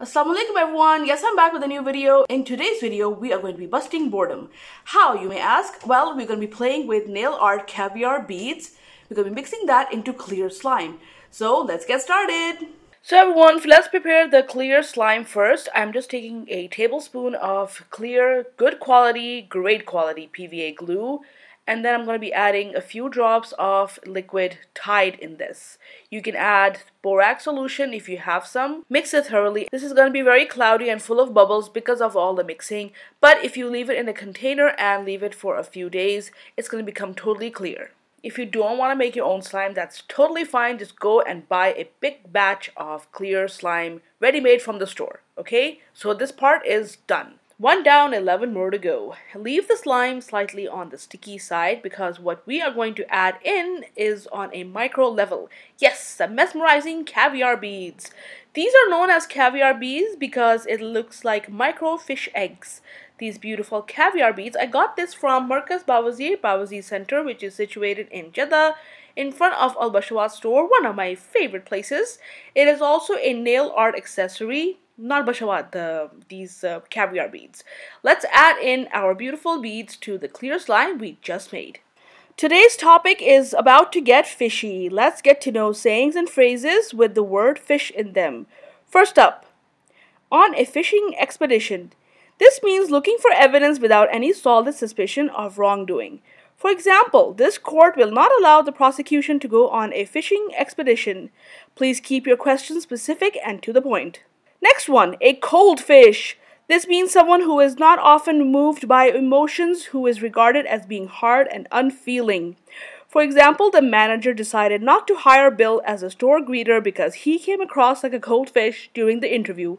Assalamualaikum everyone, yes I'm back with a new video. In today's video, we are going to be busting boredom. How you may ask? Well, we're going to be playing with nail art caviar beads. We're going to be mixing that into clear slime. So let's get started. So everyone, let's prepare the clear slime first. I'm just taking a tablespoon of clear, good quality, great quality PVA glue and then I'm going to be adding a few drops of liquid Tide in this. You can add borax solution if you have some. Mix it thoroughly. This is going to be very cloudy and full of bubbles because of all the mixing but if you leave it in a container and leave it for a few days it's going to become totally clear. If you don't want to make your own slime, that's totally fine. Just go and buy a big batch of clear slime ready-made from the store, okay? So this part is done. One down, 11 more to go. Leave the slime slightly on the sticky side because what we are going to add in is on a micro level. Yes, mesmerizing caviar beads. These are known as caviar beads because it looks like micro fish eggs. These beautiful caviar beads, I got this from Marcus Bawazir Bawazir Center, which is situated in Jeddah in front of Al Bashawat store, one of my favorite places. It is also a nail art accessory not bashawat, the, uh, these uh, caviar beads. Let's add in our beautiful beads to the clear slime we just made. Today's topic is about to get fishy. Let's get to know sayings and phrases with the word fish in them. First up, on a fishing expedition. This means looking for evidence without any solid suspicion of wrongdoing. For example, this court will not allow the prosecution to go on a fishing expedition. Please keep your questions specific and to the point. Next one, a cold fish. This means someone who is not often moved by emotions, who is regarded as being hard and unfeeling. For example, the manager decided not to hire Bill as a store greeter because he came across like a cold fish during the interview.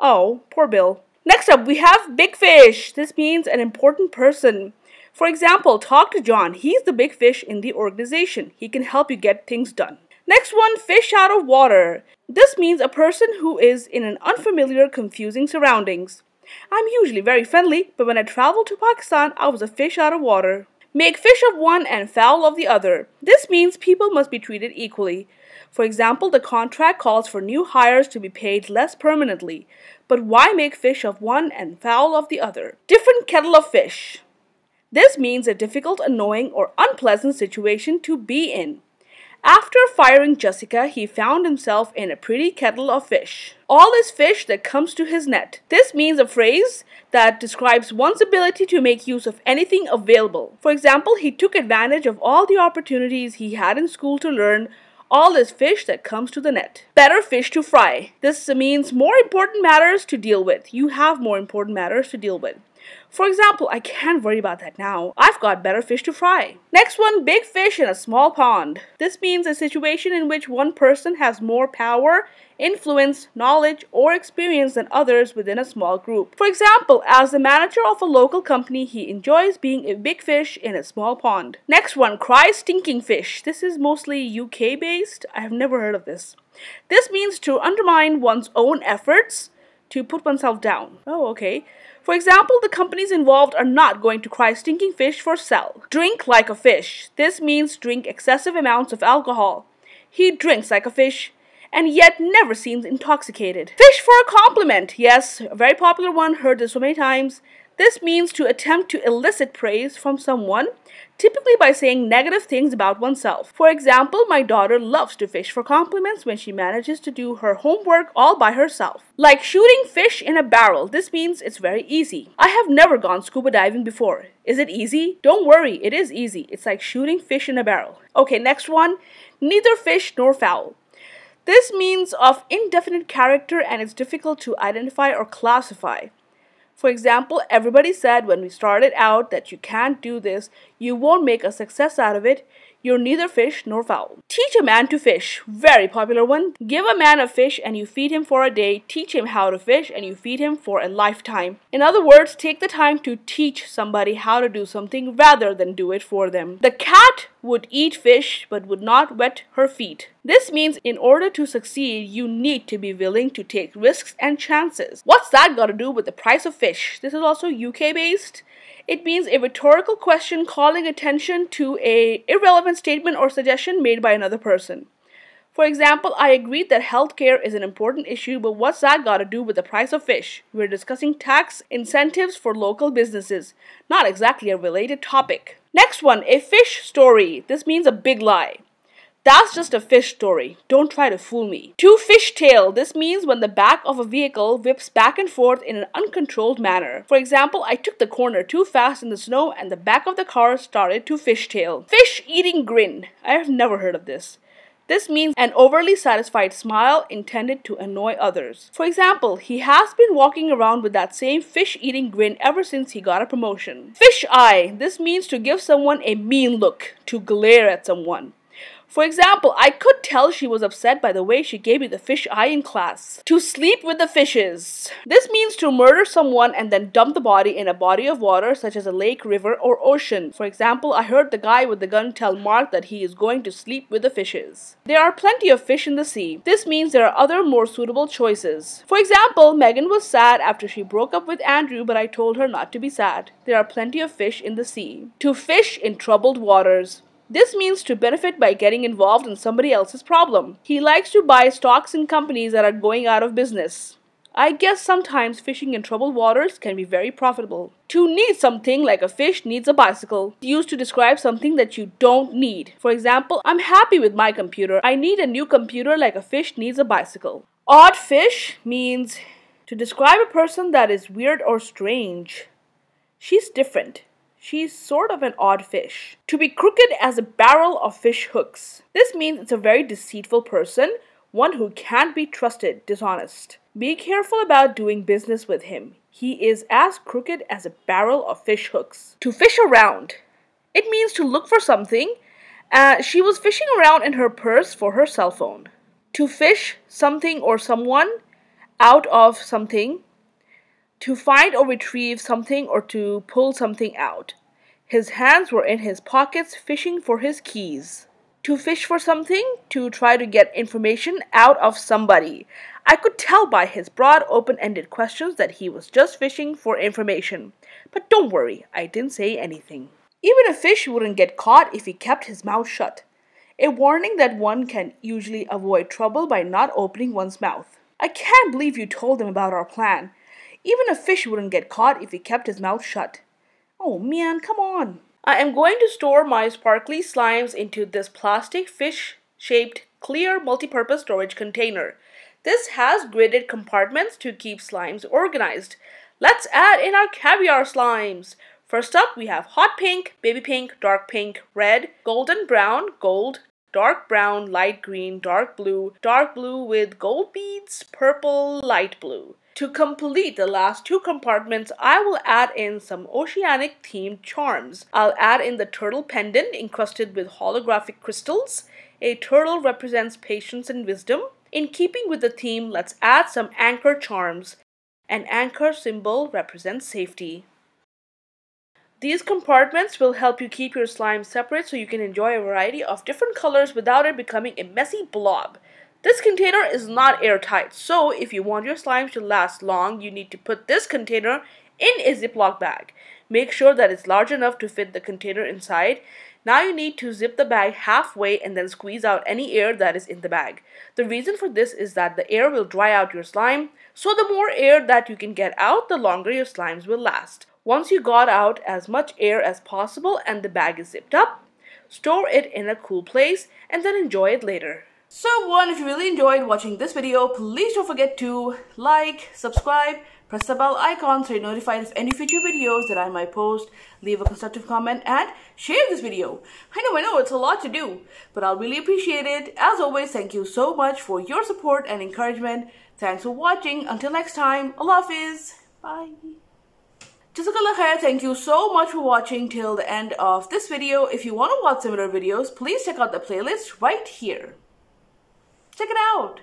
Oh, poor Bill. Next up, we have Big Fish. This means an important person. For example, talk to John. He's the big fish in the organization. He can help you get things done. Next one, fish out of water. This means a person who is in an unfamiliar, confusing surroundings. I'm usually very friendly, but when I traveled to Pakistan, I was a fish out of water. Make fish of one and fowl of the other. This means people must be treated equally. For example, the contract calls for new hires to be paid less permanently. But why make fish of one and fowl of the other? Different kettle of fish. This means a difficult, annoying, or unpleasant situation to be in. After firing Jessica, he found himself in a pretty kettle of fish. All is fish that comes to his net. This means a phrase that describes one's ability to make use of anything available. For example, he took advantage of all the opportunities he had in school to learn all is fish that comes to the net. Better fish to fry. This means more important matters to deal with. You have more important matters to deal with. For example, I can't worry about that now. I've got better fish to fry. Next one, big fish in a small pond. This means a situation in which one person has more power, influence, knowledge, or experience than others within a small group. For example, as the manager of a local company, he enjoys being a big fish in a small pond. Next one, cry stinking fish. This is mostly UK based. I have never heard of this. This means to undermine one's own efforts to put oneself down. Oh, okay. For example, the companies involved are not going to cry stinking fish for sell. Drink like a fish. This means drink excessive amounts of alcohol. He drinks like a fish and yet never seems intoxicated. Fish for a compliment. Yes, a very popular one, heard this so many times. This means to attempt to elicit praise from someone, typically by saying negative things about oneself. For example, my daughter loves to fish for compliments when she manages to do her homework all by herself. Like shooting fish in a barrel, this means it's very easy. I have never gone scuba diving before. Is it easy? Don't worry, it is easy. It's like shooting fish in a barrel. Okay, next one. Neither fish nor fowl. This means of indefinite character and it's difficult to identify or classify. For example, everybody said when we started out that you can't do this, you won't make a success out of it, you're neither fish nor fowl. Teach a man to fish, very popular one. Give a man a fish and you feed him for a day, teach him how to fish and you feed him for a lifetime. In other words, take the time to teach somebody how to do something rather than do it for them. The cat would eat fish but would not wet her feet. This means in order to succeed, you need to be willing to take risks and chances. What's that got to do with the price of fish? This is also UK based. It means a rhetorical question calling attention to a irrelevant statement or suggestion made by another person. For example, I agreed that healthcare is an important issue, but what's that got to do with the price of fish? We're discussing tax incentives for local businesses. Not exactly a related topic. Next one, a fish story. This means a big lie. That's just a fish story. Don't try to fool me. To tail. This means when the back of a vehicle whips back and forth in an uncontrolled manner. For example, I took the corner too fast in the snow and the back of the car started to fishtail. Fish eating grin. I have never heard of this. This means an overly satisfied smile intended to annoy others. For example, he has been walking around with that same fish eating grin ever since he got a promotion. Fish eye. This means to give someone a mean look, to glare at someone. For example, I could tell she was upset by the way she gave me the fish eye in class. To sleep with the fishes. This means to murder someone and then dump the body in a body of water such as a lake, river, or ocean. For example, I heard the guy with the gun tell Mark that he is going to sleep with the fishes. There are plenty of fish in the sea. This means there are other more suitable choices. For example, Megan was sad after she broke up with Andrew but I told her not to be sad. There are plenty of fish in the sea. To fish in troubled waters. This means to benefit by getting involved in somebody else's problem. He likes to buy stocks in companies that are going out of business. I guess sometimes fishing in troubled waters can be very profitable. To need something like a fish needs a bicycle, used to describe something that you don't need. For example, I'm happy with my computer. I need a new computer like a fish needs a bicycle. Odd fish means to describe a person that is weird or strange. She's different. She's sort of an odd fish. To be crooked as a barrel of fish hooks. This means it's a very deceitful person, one who can't be trusted, dishonest. Be careful about doing business with him. He is as crooked as a barrel of fish hooks. To fish around. It means to look for something. Uh, she was fishing around in her purse for her cell phone. To fish something or someone out of something to find or retrieve something or to pull something out. His hands were in his pockets fishing for his keys. To fish for something, to try to get information out of somebody. I could tell by his broad, open ended questions that he was just fishing for information. But don't worry, I didn't say anything. Even a fish wouldn't get caught if he kept his mouth shut. A warning that one can usually avoid trouble by not opening one's mouth. I can't believe you told him about our plan. Even a fish wouldn't get caught if he kept his mouth shut. Oh man, come on. I am going to store my sparkly slimes into this plastic fish-shaped clear multi-purpose storage container. This has gridded compartments to keep slimes organized. Let's add in our caviar slimes. First up, we have hot pink, baby pink, dark pink, red, golden brown, gold, dark brown, light green, dark blue, dark blue with gold beads, purple, light blue. To complete the last two compartments, I will add in some oceanic themed charms. I'll add in the turtle pendant encrusted with holographic crystals. A turtle represents patience and wisdom. In keeping with the theme, let's add some anchor charms. An anchor symbol represents safety. These compartments will help you keep your slime separate so you can enjoy a variety of different colors without it becoming a messy blob. This container is not airtight, so if you want your slimes to last long, you need to put this container in a Ziploc bag. Make sure that it's large enough to fit the container inside. Now you need to zip the bag halfway and then squeeze out any air that is in the bag. The reason for this is that the air will dry out your slime, so the more air that you can get out, the longer your slimes will last. Once you got out as much air as possible and the bag is zipped up, store it in a cool place and then enjoy it later. So one, if you really enjoyed watching this video, please don't forget to like, subscribe, press the bell icon so you're notified of any future videos that I might post, leave a constructive comment and share this video. I know, I know, it's a lot to do, but I'll really appreciate it. As always, thank you so much for your support and encouragement. Thanks for watching. Until next time, Allah Hafiz. Bye. Jazakallah khair, thank you so much for watching till the end of this video. If you want to watch similar videos, please check out the playlist right here. Check it out.